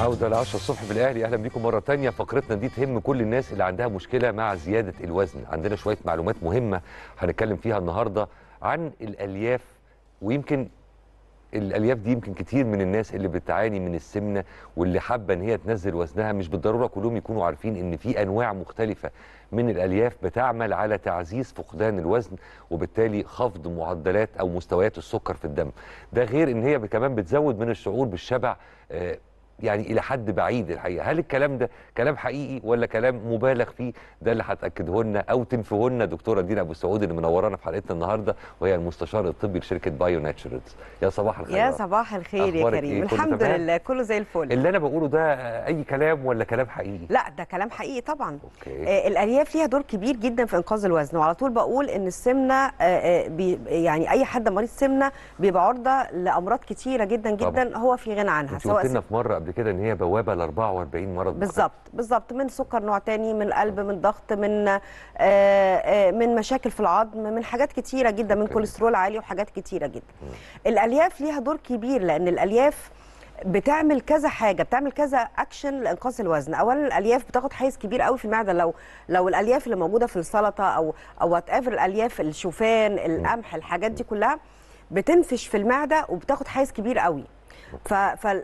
عودة ل 10 الصبح بالأهلي أهلا بيكم مرة تانية فقرتنا دي تهم كل الناس اللي عندها مشكلة مع زيادة الوزن عندنا شوية معلومات مهمة هنتكلم فيها النهاردة عن الألياف ويمكن الالياف دي يمكن كتير من الناس اللي بتعاني من السمنه واللي حابه ان هي تنزل وزنها مش بالضروره كلهم يكونوا عارفين ان في انواع مختلفه من الالياف بتعمل على تعزيز فقدان الوزن وبالتالي خفض معدلات او مستويات السكر في الدم ده غير ان هي كمان بتزود من الشعور بالشبع آه، يعني الى حد بعيد الحقيقه هل الكلام ده كلام حقيقي ولا كلام مبالغ فيه ده اللي هتاكده لنا او تنفيه لنا دكتوره دينا ابو سعود اللي منورانا في حلقتنا النهارده وهي المستشار الطبي لشركه بايو ناتشرالز يا صباح الخير يا صباح الخير يا إيه؟ كريم إيه؟ الحمد لله كله زي الفل اللي انا بقوله ده اي كلام ولا كلام حقيقي لا ده كلام حقيقي طبعا أوكي. آه الارياف ليها دور كبير جدا في انقاذ الوزن وعلى طول بقول ان السمنه آه, آه، يعني اي حد مريض سمنه بيبقى عرضه لامراض كتيره جدا جدا طبعا. هو في غنى عنها سواء في مره قبل قبل كده ان هي بوابه ل 44 مرض بالظبط بالظبط من سكر نوع ثاني من قلب من ضغط من آه، آه، من مشاكل في العظم من حاجات كتيره جدا من كوليسترول عالي وحاجات كتيره جدا الالياف ليها دور كبير لان الالياف بتعمل كذا حاجه بتعمل كذا اكشن لانقاص الوزن اولا الالياف بتاخد حيز كبير قوي في المعده لو لو الالياف اللي موجوده في السلطه او او وات ايفر الالياف الشوفان القمح الحاجات دي كلها بتنفش في المعده وبتاخد حيز كبير قوي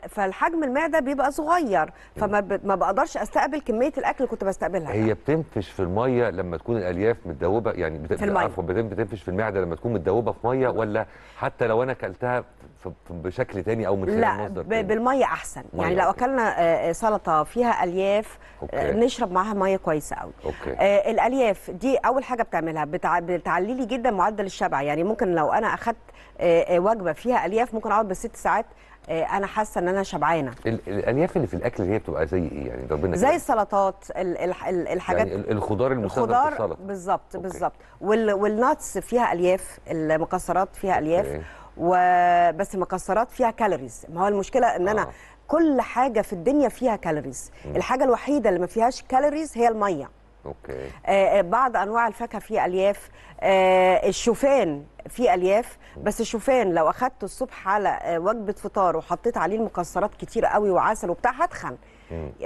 فالحجم المعده بيبقى صغير فما ما بقدرش استقبل كميه الاكل اللي كنت بستقبلها هي بتنفش في الميه لما تكون الالياف متدوبه يعني بت... في الميه بتنفش في المعده لما تكون متدوبه في ميه ولا حتى لو انا اكلتها بشكل تاني او من خلال لا مصدر لا بالميه احسن يعني لو اكلنا آه، آه، سلطه فيها الياف آه، أوكي. نشرب معاها ميه كويسه قوي أوكي. الالياف دي اول حاجه بتعملها بتعلي لي جدا معدل الشبع يعني ممكن لو انا اخذت وجبه فيها الياف ممكن اقعد بست ساعات آه، انا حاسه ان انا شبعانه الالياف اللي في الاكل اللي هي بتبقى زي ايه يعني ربنا زي السلطات الحاجات يعني الخضار المستخدم في السلطه بالظبط بالظبط والناتس فيها الياف المكسرات فيها الياف وبس المكسرات فيها كالوريز ما هو المشكله ان آه. انا كل حاجه في الدنيا فيها كالوريز الحاجه الوحيده اللي ما فيهاش كالوريز هي الميه اوكي آه،, آه بعض انواع الفاكهه في الياف آه الشوفان فيه الياف بس الشوفان لو اخذته الصبح على آه وجبه فطار وحطيت عليه المكسرات كتير قوي وعسل وبتاع هتخن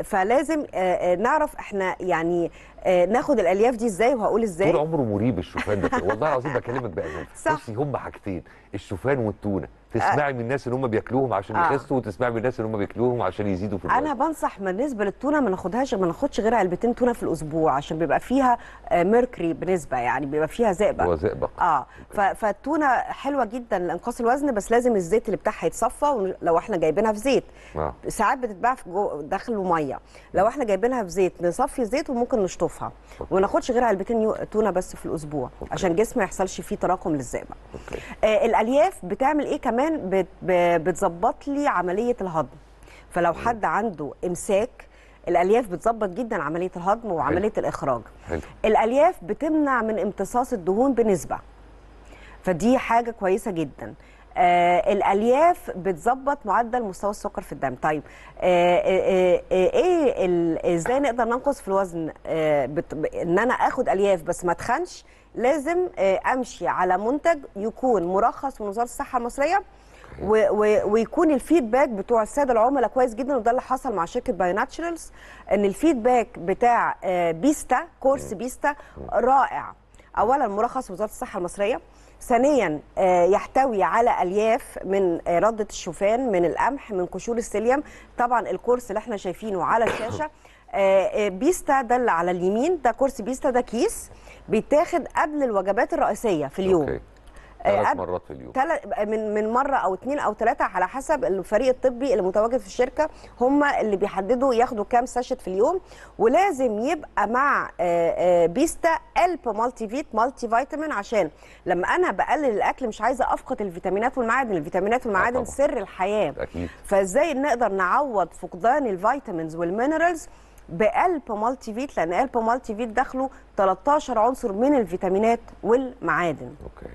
فلازم آه، آه، نعرف احنا يعني ناخد الالياف دي ازاي وهقول ازاي طول عمره مريب الشوفان ده والله العظيم بكلمك بامانه بصي هم حاجتين الشوفان والتونه تسمعي آه. من الناس ان هم بياكلوهم عشان آه. يخسوا وتسمعي من الناس ان هم بياكلوهم عشان يزيدوا في الوزن انا بنصح بالنسبه للتونه ما ناخدهاش ما ناخدش غير علبتين تونه في الاسبوع عشان بيبقى فيها ميركري آه، بنسبه يعني بيبقى فيها زئبق هو زئبق اه فالتونه حلوه جدا لانقاص الوزن بس لازم الزيت اللي بتاعها يتصفى لو احنا جايبينها في زيت آه. ساعات بتتباع في داخل ميه لو احنا جايبينها في زيت نصفي الزيت وممكن نشطفها وما ناخدش غير علبتين تونه بس في الاسبوع أوكي. عشان جسم ما يحصلش فيه تراكم للزئبق آه الالياف بتعمل ايه كمان كمان بتظبط لي عمليه الهضم فلو حد عنده امساك الالياف بتظبط جدا عمليه الهضم وعمليه حلو. الاخراج حلو. الالياف بتمنع من امتصاص الدهون بنسبه فدي حاجه كويسه جدا آه الالياف بتظبط معدل مستوى السكر في الدم طيب آه آه آه, آه، ايه ازاي نقدر ننقص في الوزن آه ان انا اخد الياف بس ما اتخنش لازم آه، امشي على منتج يكون مرخص من وزاره الصحه المصريه ويكون الفيدباك بتوع الساده العملاء كويس جدا وده اللي حصل مع شركه باي ناتشرالز ان الفيدباك بتاع آه، بيستا كورس بيستا رائع اولا مرخص وزاره الصحه المصريه ثانيا آه، يحتوي على الياف من رده الشوفان من القمح من قشور السيليوم طبعا الكورس اللي احنا شايفينه على الشاشه بيستا ده اللي على اليمين ده كورس بيستا ده كيس بيتاخد قبل الوجبات الرئيسيه في اليوم أوكي. آه، ثلاث مرات في اليوم تل... من من مره او اثنين او ثلاثه على حسب الفريق الطبي اللي متواجد في الشركه هم اللي بيحددوا ياخدوا كام ساشت في اليوم ولازم يبقى مع آه، آه، بيستا الب مالتي فيت مالتي فيتامين عشان لما انا بقلل الاكل مش عايزه افقد الفيتامينات والمعادن الفيتامينات والمعادن سر الحياه اكيد فازاي نقدر نعوض فقدان الفيتامينز والمينرالز بقلب مالتي فيت لان قلب مالتي فيت داخله 13 عنصر من الفيتامينات والمعادن اوكي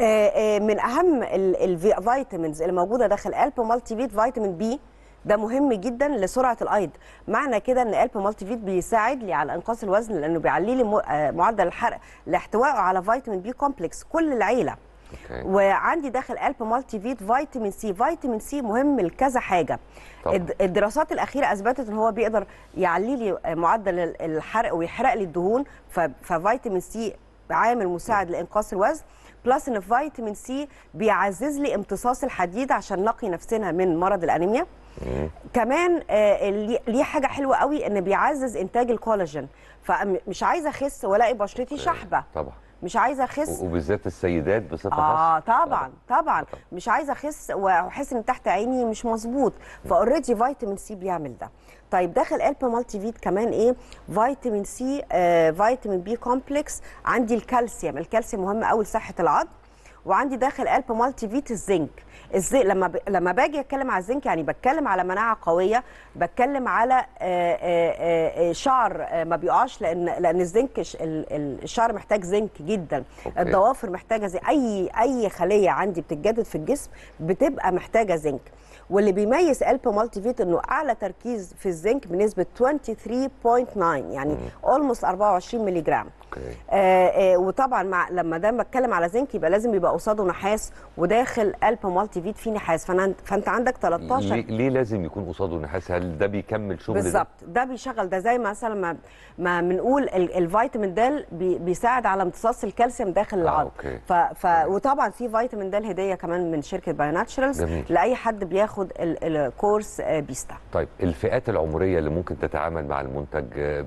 آه, آه، من اهم الفيتامينز اللي موجوده داخل قلب مالتي فيت فيتامين بي ده مهم جدا لسرعه الايض معنى كده ان قلب مالتي فيت بيساعد لي على انقاص الوزن لانه بيعلي لي آه، معدل الحرق لاحتوائه على فيتامين بي كومبلكس كل العيله أوكي. وعندي داخل قلب مالتي فيت فيتامين سي فيتامين سي مهم لكذا حاجه طبعا. الدراسات الاخيره اثبتت ان هو بيقدر يعلي لي معدل الحرق ويحرق لي الدهون ففيتامين سي عامل مساعد لانقاص الوزن بلس ان فيتامين سي بيعزز لي امتصاص الحديد عشان نقي نفسنا من مرض الانيميا كمان آه، ليه حاجه حلوه قوي ان بيعزز انتاج الكولاجين فمش عايزه اخس والاقي بشرتي شحبه طبعا مش عايزه اخس وبالذات السيدات بصفه آه، خاصه اه طبعا طبعا مش عايزه اخس واحس ان تحت عيني مش مظبوط فاوريدي فيتامين سي بيعمل ده طيب داخل الب مالتي فيت كمان ايه فيتامين سي آه فيتامين بي كومبلكس عندي الكالسيوم الكالسيوم مهم قوي لصحه العظم وعندي داخل الب مالتي فيت الزنك ازاي لما ب... لما باجي اتكلم على الزنك يعني بتكلم على مناعه قويه بتكلم على آه، آه، آه، شعر ما بيقعش لان لان الزنك الشعر محتاج زنك جدا أوكي. الضوافر محتاجه زي اي اي خليه عندي بتتجدد في الجسم بتبقى محتاجه زنك واللي بيميز قلب مالتي فيت انه اعلى تركيز في الزنك بنسبه 23.9 يعني اولموست 24 مللي جرام اوكي آه آه وطبعا مع لما ده بتكلم على زنك يبقى لازم يبقى قصاده نحاس وداخل قلب مالتي فيت فيه نحاس فانا فانت عندك 13 ليه, ليه لازم يكون قصاده نحاس هل ده بيكمل شغل بالظبط ده بيشغل ده زي مثلا ما ما بنقول الفيتامين د بي بيساعد على امتصاص الكالسيوم داخل العظم آه ف ف وطبعا في فيتامين د هديه كمان من شركه بايوناتشرالز لاي حد بياخد ياخد الكورس آه، بيستا طيب الفئات العمريه اللي ممكن تتعامل مع المنتج آه،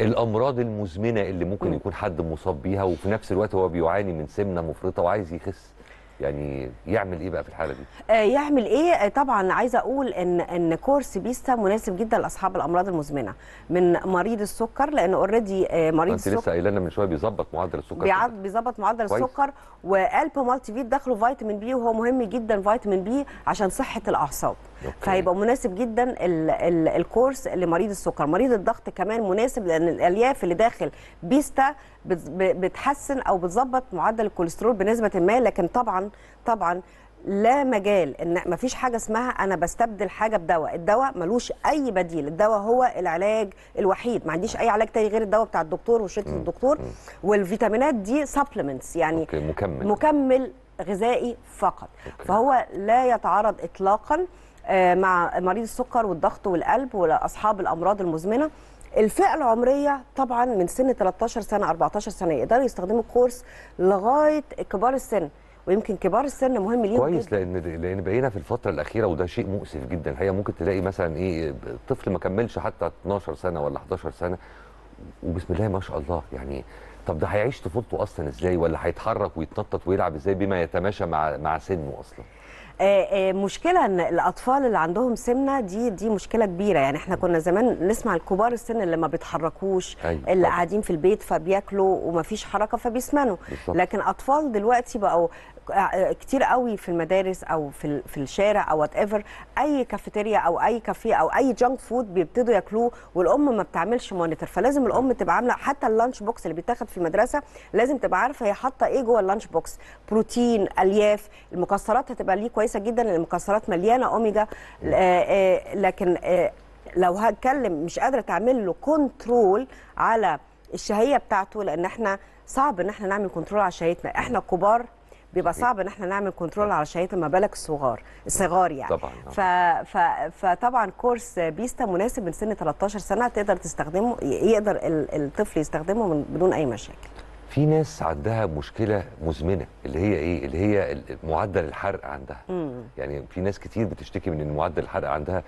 الامراض المزمنه اللي ممكن يكون حد مصاب بيها وفي نفس الوقت هو بيعاني من سمنه مفرطه وعايز يخس يعني يعمل ايه بقى في الحاله دي آه، يعمل ايه آه، طبعا عايزه اقول ان ان كورس بيستا مناسب جدا لاصحاب الامراض المزمنه من مريض السكر لان اوريدي آه، مريض السكر انت لسه قايله لنا من شويه بيظبط معدل السكر بيظبط معدل كويس. السكر والب مالتي فيت دخله فيتامين بي وهو مهم جدا فيتامين بي عشان صحه الاعصاب أوكي. فهيبقى مناسب جدا الـ الـ الكورس لمريض السكر مريض الضغط كمان مناسب لان الالياف اللي داخل بيستا بتحسن او بتظبط معدل الكوليسترول بنسبه ما لكن طبعا طبعا لا مجال ان مفيش حاجه اسمها انا بستبدل حاجه بدواء الدواء ملوش اي بديل الدواء هو العلاج الوحيد ما عنديش اي علاج تاني غير الدواء بتاع الدكتور وشركه الدكتور والفيتامينات دي سبلمنتس يعني مكمل مكمل غذائي فقط أوكي. فهو لا يتعرض اطلاقا آه، مع مريض السكر والضغط والقلب واصحاب الامراض المزمنه الفئه العمريه طبعا من سن 13 سنه 14 سنه يقدروا يستخدموا الكورس لغايه كبار السن ويمكن كبار السن مهم ليهم كويس لان لان بقينا في الفتره الاخيره وده شيء مؤسف جدا الحقيقه ممكن تلاقي مثلا ايه طفل ما كملش حتى 12 سنه ولا 11 سنه وبسم الله ما شاء الله يعني طب ده هيعيش طفولته اصلا ازاي ولا هيتحرك ويتنطط ويلعب ازاي بما يتماشى مع مع سنه اصلا آه، آه، مشكله ان الاطفال اللي عندهم سمنه دي دي مشكله كبيره يعني احنا كنا زمان نسمع الكبار السن اللي ما بيتحركوش أيوة، اللي قاعدين في البيت فبياكلوا ومفيش حركه فبيسمنوا لكن اطفال دلوقتي بقوا كتير قوي في المدارس او في في الشارع او وات ايفر اي كافيتيريا او اي كافيه او اي جانك فود بيبتدوا ياكلوه والام ما بتعملش مونيتور فلازم الام تبقى عامله حتى اللانش بوكس اللي بيتاخد في المدرسه لازم تبقى عارفه هي حاطه ايه جوه اللانش بوكس بروتين الياف المكسرات هتبقى ليه كويسه جدا المكسرات مليانه اوميجا آه، آه، لكن آه، لو هتكلم مش قادره تعمل له كنترول على الشهيه بتاعته لان احنا صعب ان احنا نعمل كنترول على شهيتنا احنا كبار بيبقى صعب ان احنا نعمل كنترول على شهيه المبالغ الصغار الصغار يعني طبعا آه. ف... ف... فطبعا كورس بيستا مناسب من سن 13 سنه تقدر تستخدمه يقدر الطفل يستخدمه من بدون اي مشاكل في ناس عندها مشكله مزمنه اللي هي ايه اللي هي معدل الحرق عندها مم. يعني في ناس كتير بتشتكي من ان معدل الحرق عندها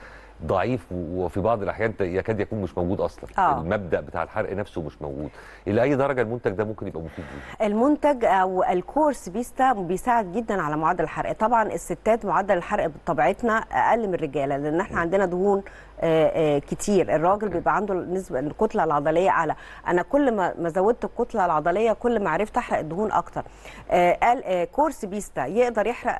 ضعيف وفي بعض الاحيان يكاد يكون مش موجود اصلا آه. المبدا بتاع الحرق نفسه مش موجود الى اي درجه المنتج ده ممكن يبقى مفيد ليه المنتج او الكورس بيستا بيساعد جدا على معدل الحرق طبعا الستات معدل الحرق بطبيعتنا اقل من الرجاله لان احنا عندنا دهون آه، آه، كتير الراجل بيبقى عنده نسبه الكتله العضليه اعلى انا كل ما ما زودت الكتله العضليه كل ما عرفت احرق الدهون اكتر آه، قال كورس بيستا يقدر يحرق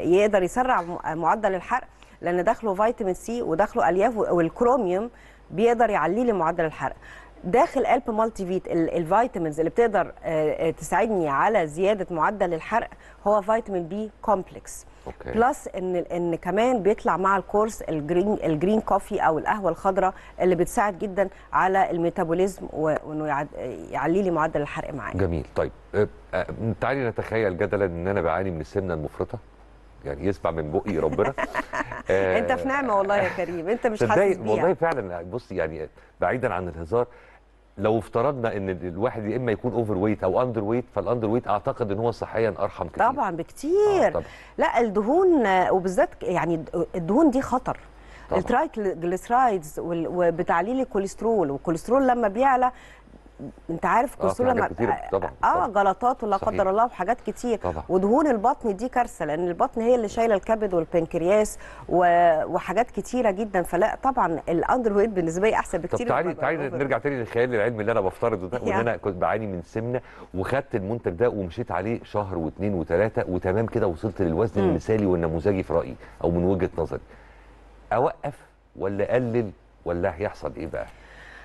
يقدر يسرع معدل الحرق لان داخله فيتامين سي وداخله الياف والكروميوم بيقدر يعلي لي معدل الحرق داخل قلب مالتي فيت الفيتامينز اللي بتقدر آه، آه، تساعدني على زياده معدل الحرق هو فيتامين بي كومبلكس أوكي. بلس ان ان كمان بيطلع مع الكورس الجرين الجرين كوفي او القهوه الخضراء اللي بتساعد جدا على الميتابوليزم وانه يعلي لي معدل الحرق معايا جميل طيب آه، تعالي نتخيل جدلا ان انا بعاني من السمنه المفرطه يعني يسمع من بقي ربنا آه انت في نعمه والله يا كريم انت مش حاسس بيها والله فعلا بص يعني بعيدا عن الهزار لو افترضنا ان الواحد يا اما يكون اوفر ويت او اندر ويت فالاندر ويت اعتقد ان هو صحيا ارحم كتير طبعا بكتير آه طبعا. لا الدهون وبالذات يعني الدهون دي خطر الترايكلسرايدز وبتعليل الكوليسترول والكوليسترول لما بيعلى انت عارف اه, لما آه، طبعا اه غلطات ولا قدر الله وحاجات كتير طبعا. ودهون البطن دي كارثه لان البطن هي اللي شايله الكبد والبنكرياس وحاجات كتيره جدا فلا طبعا الاندر ويت بالنسبه لي احسن بكتير طب تعالي تعالي نرجع تاني للخيال العلمي اللي انا بفترضه ده وان انا كنت بعاني من سمنه وخدت المنتج ده ومشيت عليه شهر واثنين وثلاثه وتمام كده وصلت للوزن م. المثالي والنموذجي في رايي او من وجهه نظري اوقف ولا اقلل ولا هيحصل ايه بقى؟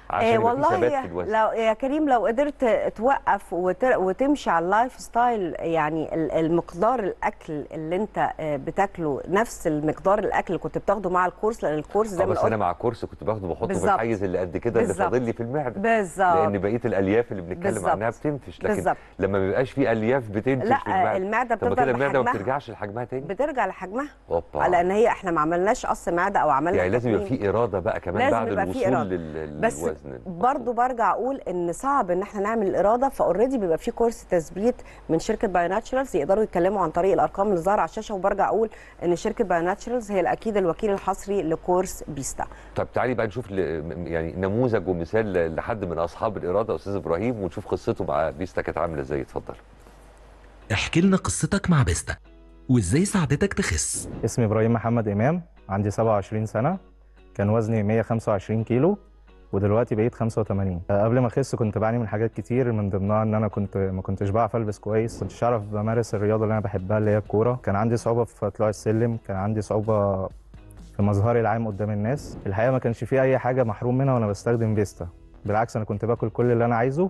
عشان آه والله يا, لو يا كريم لو قدرت توقف وتمشي على اللايف ستايل يعني المقدار الاكل اللي انت آه، بتاكله نفس المقدار الاكل اللي كنت بتاخده مع الكورس لان الكورس زي آه، ما بس انا مع كورس كنت باخده بحطه في الحيز اللي قد كده اللي فاضل لي في المعده بالظبط لان بقيه الالياف اللي بنتكلم عنها بتنفش لكن بالزبط. لما ما بيبقاش في الياف بتنفش لا في المعده, آه، المعدة بتفضل كده المعده ما بترجعش لحجمها تاني بترجع لحجمها على ان هي احنا ما عملناش قص معده او عملنا يعني لازم يبقى في اراده بقى كمان بعد الوصول لل بس الله برضه برجع اقول ان صعب ان احنا نعمل الاراده فاوريدي بيبقى في كورس تثبيت من شركه باي ناتشرالز يقدروا يتكلموا عن طريق الارقام اللي ظاهره على الشاشه وبرجع اقول ان شركه باي ناتشرالز هي الاكيد الوكيل الحصري لكورس بيستا طب تعالي بقى نشوف يعني نموذج ومثال لحد من اصحاب الاراده استاذ ابراهيم ونشوف قصته مع بيستا كانت عامله ازاي اتفضل احكي لنا قصتك مع بيستا وازاي ساعدتك تخس اسمي ابراهيم محمد امام عندي 27 سنه كان وزني 125 كيلو ودلوقتي بقيت 85 آه، قبل ما اخس كنت بعاني من حاجات كتير من ضمنها ان انا كنت ما كنتش بعرف البس كويس كنتش اعرف بمارس الرياضه اللي انا بحبها اللي هي الكوره كان عندي صعوبه في طلوع السلم كان عندي صعوبه في مظهري العام قدام الناس الحقيقه ما كانش في اي حاجه محروم منها وانا بستخدم فيستا بالعكس انا كنت باكل كل اللي انا عايزه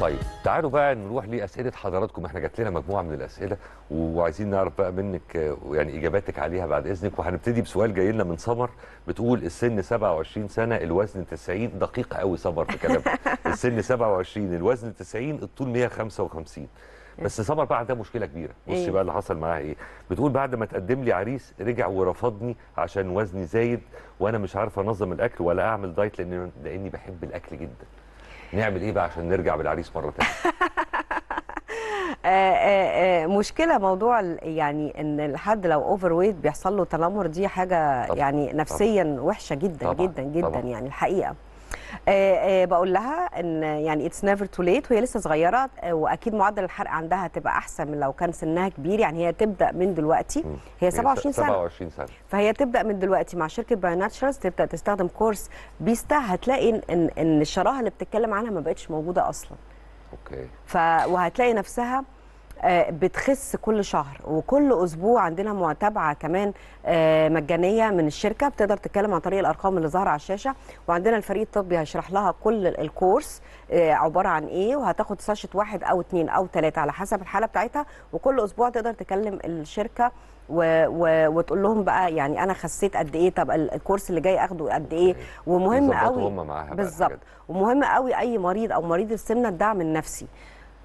طيب تعالوا بقى نروح لاسئله حضراتكم احنا جات لنا مجموعه من الاسئله وعايزين نعرف بقى منك يعني اجاباتك عليها بعد اذنك وهنبتدي بسؤال جاي لنا من سمر بتقول السن 27 سنه الوزن 90 دقيق قوي سمر في كلامك السن 27 الوزن 90 الطول 155 بس سمر بقى عندها مشكله كبيره بصي إيه؟ بقى اللي حصل معاها ايه بتقول بعد ما تقدم لي عريس رجع ورفضني عشان وزني زايد وانا مش عارفه انظم الاكل ولا اعمل دايت لان لاني بحب الاكل جدا نعمل ايه بقى عشان نرجع بالعريس مره ثانيه آه، آه، آه، مشكله موضوع يعني ان الحد لو اوفر ويت بيحصل له تنمر دي حاجه طبعا. يعني نفسيا طبعا. وحشه جدا طبعا. جدا جدا طبعا. يعني الحقيقه آه، آه، بقول لها ان يعني اتس نيفر تو ليت وهي لسه صغيره آه، واكيد معدل الحرق عندها هتبقى احسن من لو كان سنها كبير يعني هي تبدا من دلوقتي هي 27 سنه 27 سنه فهي تبدا من دلوقتي مع شركه بايوناتشرز تبدا تستخدم كورس بيستا هتلاقي ان ان الشراهه اللي بتتكلم عنها ما بقتش موجوده اصلا اوكي ف وهتلاقي نفسها آه، بتخس كل شهر وكل اسبوع عندنا متابعه كمان آه، مجانيه من الشركه بتقدر تتكلم عن طريق الارقام اللي ظاهره على الشاشه وعندنا الفريق الطبي هيشرح لها كل الكورس آه، عباره عن ايه وهتاخد ساشة واحد او اثنين او ثلاثه على حسب الحاله بتاعتها وكل اسبوع تقدر تكلم الشركه و... و... وتقول لهم بقى يعني انا خسيت قد ايه طب الكورس اللي جاي اخده قد ايه ومهم قوي بالظبط ومهم قوي اي مريض او مريض السمنه الدعم النفسي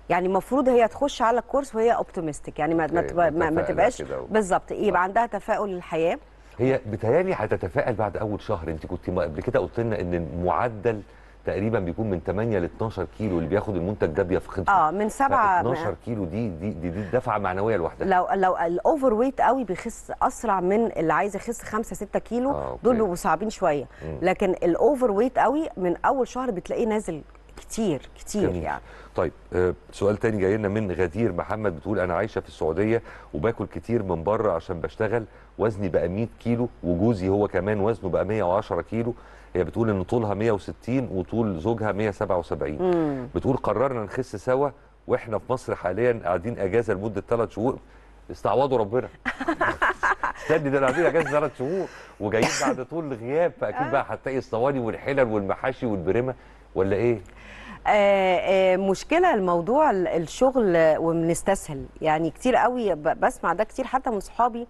يعني المفروض هي تخش على الكورس وهي اوبتيمستيك يعني ما ما, أيوة، ما, تبقاش بالظبط يبقى عندها تفاؤل للحياه هي بتهيالي هتتفائل بعد اول شهر انت كنت قبل كده قلت لنا ان المعدل تقريبا بيكون من 8 ل 12 كيلو اللي بياخد المنتج ده بيفقد اه من 7 12 كيلو دي دي دي, دي دفعه معنويه لوحدها لو لو الاوفر ويت قوي بيخس اسرع من اللي عايز يخس 5 6 كيلو آه، دول بيبقوا صعبين شويه لكن الاوفر ويت قوي من اول شهر بتلاقيه نازل كتير كتير يعني طيب آه، سؤال تاني جاي لنا من غدير محمد بتقول انا عايشه في السعوديه وباكل كتير من بره عشان بشتغل وزني بقى 100 كيلو وجوزي هو كمان وزنه بقى 110 كيلو هي بتقول ان طولها 160 وطول زوجها 177 مم. بتقول قررنا نخس سوا واحنا في مصر حاليا قاعدين اجازه لمده 3 شهور استعوضوا ربنا استني ده انا قاعدين اجازه ثلاث شهور وجايين بعد طول الغياب فاكيد بقى آه. هتلاقي الصواني والحلل والمحاشي والبرمه ولا ايه؟ آه، آه، مشكله الموضوع الشغل آه، وبنستسهل يعني كتير قوي بسمع ده كتير حتى من صحابي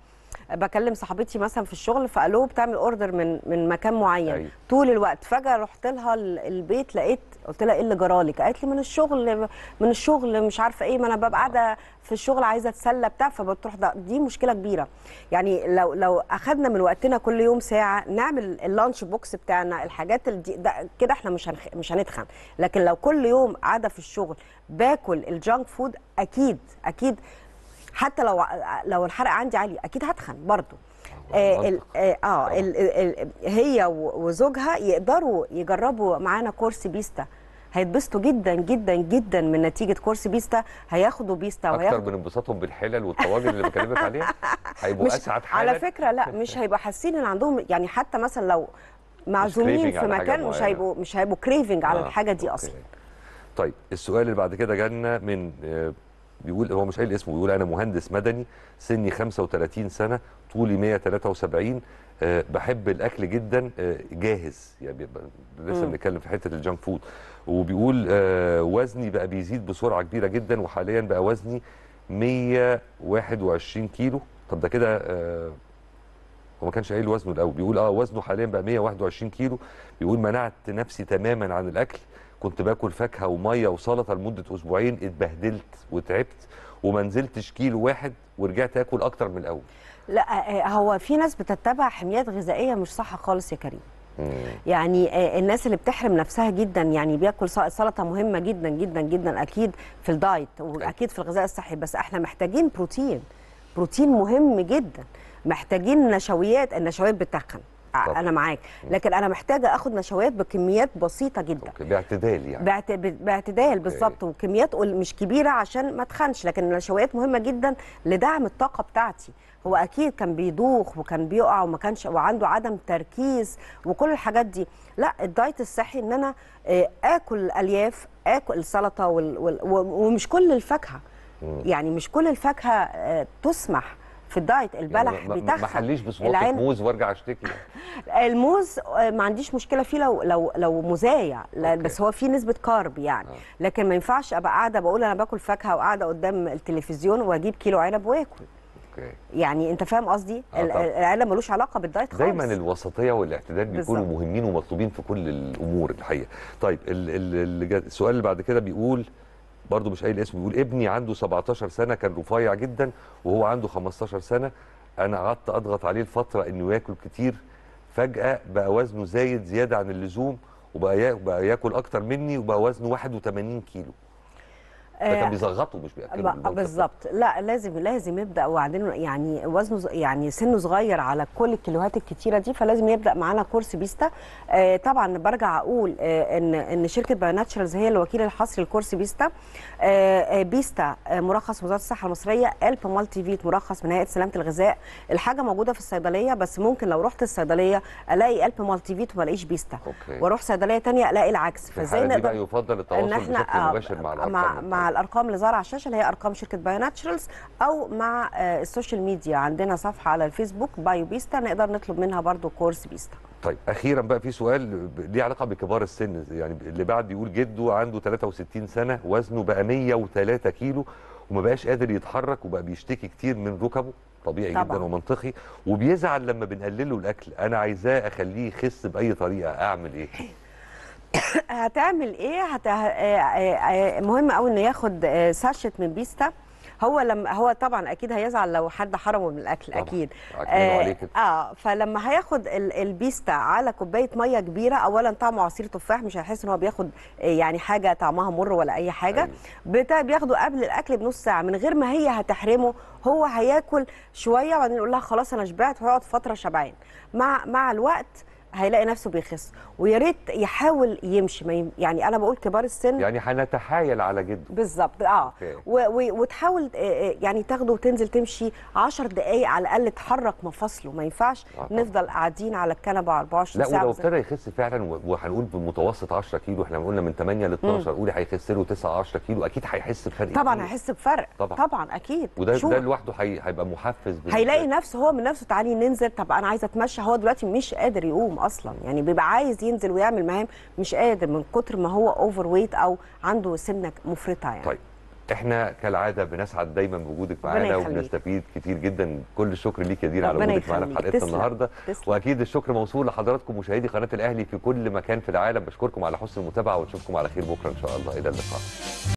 بكلم صاحبتي مثلا في الشغل فالو بتعمل اوردر من من مكان معين أي. أيوة. طول الوقت فجاه رحت لها البيت لقيت قلت لها ايه اللي جرالك قالت لي من الشغل من الشغل مش عارفه ايه ما انا ببقى قاعده في الشغل عايزه اتسلى بتاع فبتروح دي مشكله كبيره يعني لو لو اخذنا من وقتنا كل يوم ساعه نعمل اللانش بوكس بتاعنا الحاجات كده احنا مش هنخ... مش هنتخن لكن لو كل يوم قاعده في الشغل باكل الجانك فود اكيد اكيد حتى لو لو الحرق عندي عالي اكيد هتخن برضه آه،, اه, آه, آه هي وزوجها يقدروا يجربوا معانا كورس بيستا هيتبسطوا جدا جدا جدا من نتيجه كورس بيستا هياخدوا بيستا اكتر اكتر من انبساطهم بالحلل والطواجن اللي بكلمك عليها هيبقوا اسعد حاجه على فكره لا مش هيبقوا حاسين ان عندهم يعني حتى مثلا لو معزومين في مكان مش هيبقوا مش هيبقوا كريفنج على آه الحاجه دي اصلا طيب السؤال اللي بعد كده جالنا من آه، بيقول هو مش قايل اسمه بيقول انا مهندس مدني سني 35 سنه طولي 173 أه بحب الاكل جدا أه جاهز يعني لسه بنتكلم في حته الجانك فود وبيقول أه وزني بقى بيزيد بسرعه كبيره جدا وحاليا بقى وزني 121 كيلو طب ده كده آه، هو ما كانش قايل وزنه الاول بيقول اه وزنه حاليا بقى 121 كيلو بيقول منعت نفسي تماما عن الاكل كنت باكل فاكهه وميه وسلطه لمده اسبوعين اتبهدلت وتعبت وما نزلتش كيلو واحد ورجعت اكل اكتر من الاول لا آه، آه، هو في ناس بتتبع حميات غذائيه مش صح خالص يا كريم يعني آه، الناس اللي بتحرم نفسها جدا يعني بياكل سلطه مهمه جدا جدا جدا اكيد في الدايت واكيد في الغذاء الصحي بس احنا محتاجين بروتين بروتين مهم جدا محتاجين نشويات النشويات بتخن طبعا. انا معاك لكن انا محتاجه اخد نشويات بكميات بسيطه جدا أوكي. باعتدال يعني باعت... باعتدال بالظبط وكميات مش كبيره عشان ما تخنش لكن النشويات مهمه جدا لدعم الطاقه بتاعتي هو اكيد كان بيدوخ وكان بيقع وما كانش وعنده عدم تركيز وكل الحاجات دي لا الدايت الصحي ان انا آه، اكل الياف اكل السلطه وال... وال... ومش كل الفاكهه يعني مش كل الفاكهه آه، تسمح في الدايت يعني البلح يعني بتخن ما حليش بصوتك موز وارجع اشتكي الموز آه، ما عنديش مشكله فيه لو لو لو مزايع بس هو فيه نسبه كارب يعني آه. لكن ما ينفعش ابقى قاعده بقول انا باكل فاكهه وقاعده قدام التلفزيون واجيب كيلو عنب واكل أوكي. يعني انت فاهم قصدي آه العلم ملوش علاقه بالدايت خالص دايما الوسطيه والاعتدال بيكونوا مهمين ومطلوبين في كل الامور الحقيقه طيب السؤال اللي بعد كده بيقول برضه مش قايل اسمه بيقول ابني عنده 17 سنه كان رفيع جدا وهو عنده 15 سنه انا قعدت اضغط عليه لفتره انه ياكل كتير فجاه بقى وزنه زايد زياده عن اللزوم وبقى ياكل اكتر مني وبقى وزنه 81 كيلو كان آه، بيزغطوا مش بياكله بالظبط لا لازم لازم يبدا وبعدين يعني وزنه يعني سنه صغير على كل الكيلوهات الكتيره دي فلازم يبدا معانا كورس بيستا آه طبعا برجع اقول آه ان ان شركه بايناتشرز هي الوكيل الحصري لكورس بيستا آه, آه، بيستا آه، مرخص وزاره الصحه المصريه الب مالتي فيت مرخص من هيئه سلامه الغذاء الحاجه موجوده في الصيدليه بس ممكن لو رحت الصيدليه الاقي الب مالتي فيت وما الاقيش بيستا أوكي. واروح صيدليه ثانيه الاقي العكس فازاي نقدر يفضل التواصل بشكل مباشر مع, مع مع الارقام اللي ظهر على الشاشه اللي هي ارقام شركه بايو ناتشرالز او مع آه، السوشيال ميديا عندنا صفحه على الفيسبوك بايو بيستا نقدر نطلب منها برضو كورس بيستا طيب اخيرا بقى في سؤال ليه علاقه بكبار السن يعني اللي بعد يقول جده عنده 63 سنه وزنه بقى 103 كيلو وما بقاش قادر يتحرك وبقى بيشتكي كتير من ركبه طبيعي طبعا. جدا ومنطقي وبيزعل لما بنقلله الاكل انا عايزاه اخليه يخس باي طريقه اعمل ايه هتعمل ايه هت... آه، آه، آه، مهم قوي انه ياخد ساشة من بيستا هو لما هو طبعا اكيد هيزعل لو حد حرمه من الاكل طبعا. اكيد آه, اه فلما هياخد البيستا على كوبايه ميه كبيره اولا طعمه عصير تفاح مش هيحس ان هو بياخد يعني حاجه طعمها مر ولا اي حاجه أيوه. بتا بياخده قبل الاكل بنص ساعه من غير ما هي هتحرمه هو هياكل شويه وبعدين يقول لها خلاص انا شبعت وهيقعد فتره شبعان مع مع الوقت هيلاقي نفسه بيخس ويا ريت يحاول يمشي ما يم... يعني انا بقول كبار السن يعني هنتحايل على جده بالظبط اه okay. و... و... وتحاول آه، آه، يعني تاخده وتنزل تمشي 10 دقائق على الاقل تحرك مفاصله ما ينفعش آه نفضل قاعدين على الكنبه 24 ساعه لا ولو ابتدى يخس فعلا وهنقول بمتوسط 10 كيلو احنا قلنا من 8 ل 12 قولي هيخس له 9 10 كيلو اكيد هيحس بفرق طبعا هيحس بفرق طبعا طبعا اكيد وده شو. ده لوحده هيبقى محفز هيلاقي نفسه هو من نفسه تعالي ننزل طب انا عايزه اتمشى هو دلوقتي مش قادر يقوم اصلا يعني بيبقى عايز ينزل ويعمل مهام مش قادر من كتر ما هو اوفر ويت او عنده سمنه مفرطه يعني طيب احنا كالعاده بنسعد دايما بوجودك معانا وبنستفيد كتير جدا كل الشكر ليك يا دينا على وجودك معانا في حلقتنا النهارده تسلم. واكيد الشكر موصول لحضراتكم مشاهدي قناه الاهلي في كل مكان في العالم بشكركم على حسن المتابعه ونشوفكم على خير بكره ان شاء الله الى اللقاء